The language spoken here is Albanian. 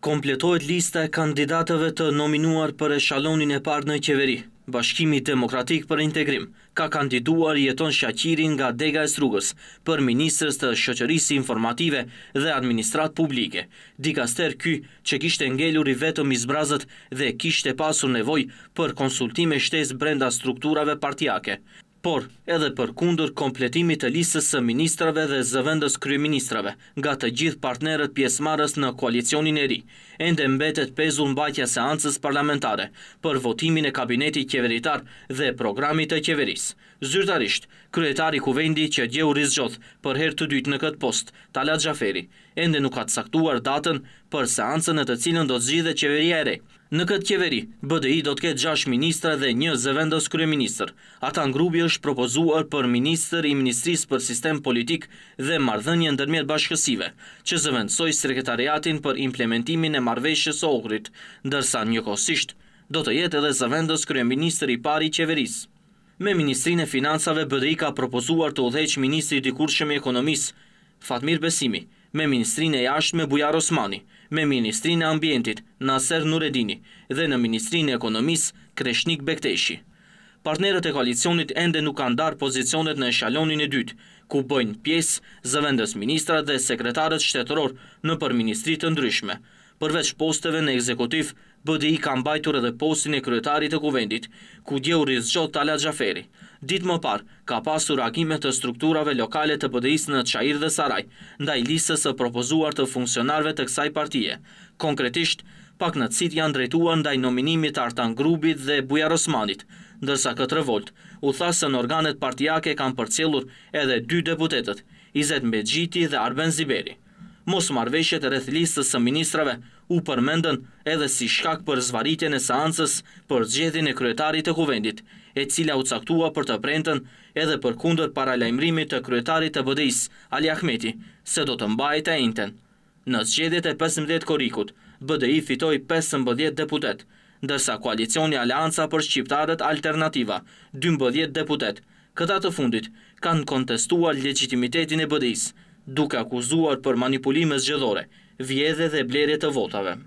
kompletohet lista e kandidatëve të nominuar për eshalonin e parë në qeveri. Bashkimi Demokratik për Integrim ka kandiduar jeton Shaqirin nga Dega e Strugës për Ministrës të Shëqërisi Informative dhe Administrat Publike. Dikaster ky që kishte ngelur i vetëm izbrazët dhe kishte pasur nevoj për konsultime shtes brenda strukturave partijake por edhe për kundur kompletimit të listës së ministrave dhe zëvendës kryeministrave, nga të gjithë partnerët pjesmarës në koalicionin e ri. Ende mbetet pezu mbajtja seancës parlamentare për votimin e kabinetit kjeveritar dhe programit të kjeveris. Zyrtarisht, kryetari kuvendi që gjeu rizgjoth për her të dytë në këtë post, Talat Gjaferi, ende nuk ka saktuar datën për seancën e të cilën do të gjithë dhe qeveria e rej. Në këtë qeveri, BDI do të ketë 6 ministra dhe një zëvendës kryeministër. Ata ngrubi është propozuar për ministër i Ministrisë për Sistem Politik dhe Mardhënje Ndërmjet Bashkësive, që zëvendësoj sekretariatin për implementimin e marveshës ogrit, ndërsa një kosisht do të jetë edhe zëvendës kryeministër i pari qeverisë. Me Ministrinë e Finansave, BDI ka propozuar të udheqë Ministri Dikurshëm i Ekonomisë, Fatmir Besimi, me Ministrinë e Jashtë me Bujar Osmani, me Ministrinë e Ambientit Naser Nuredini dhe në Ministrinë e Ekonomis Kreshnik Bekteshi. Partnerët e koalicionit ende nuk kanë darë pozicionet në eshalonin e dytë, ku bëjnë pjesë zëvendës ministra dhe sekretarët shtetëror në për ministri të ndryshme. Përveç posteve në ekzekutif, BDI kanë bajtur edhe postin e kryetarit e kuvendit, ku djeu rizgjot Talat Gjaferi. Ditë më parë, ka pasur reagime të strukturave lokale të pdi në Çajir dhe Saraj, ndaj listës së propozuar të funksionarëve të kësaj partie. Konkretisht, pak në cit janë drejtuar ndaj nominimit të Artan Grubit dhe Bujar Osmanit, ndërsa këtë revolt u tha se në organet partijake kanë përcjellur edhe dy deputetët, Izet Mbegjiti dhe Arben Ziberi mos marveshjet e rreth listës së ministrave u përmendën edhe si shkak për zvaritjen e seancës për zgjedhjen e kryetarit të kuvendit, e cila u caktua për të prentën edhe për kundër para të kryetarit të BDI-s, Ali Ahmeti, se do të mbahej të njëjtën. Në zgjedhjet e 15 korrikut, BDI fitoi 15 deputet ndërsa koalicioni Alianca për Shqiptarët Alternativa, 12 deputet, këta të fundit kanë kontestuar legjitimitetin e BDI-s duke akuzuar për manipulime zgjedhore, vjedhe dhe blerje të votave.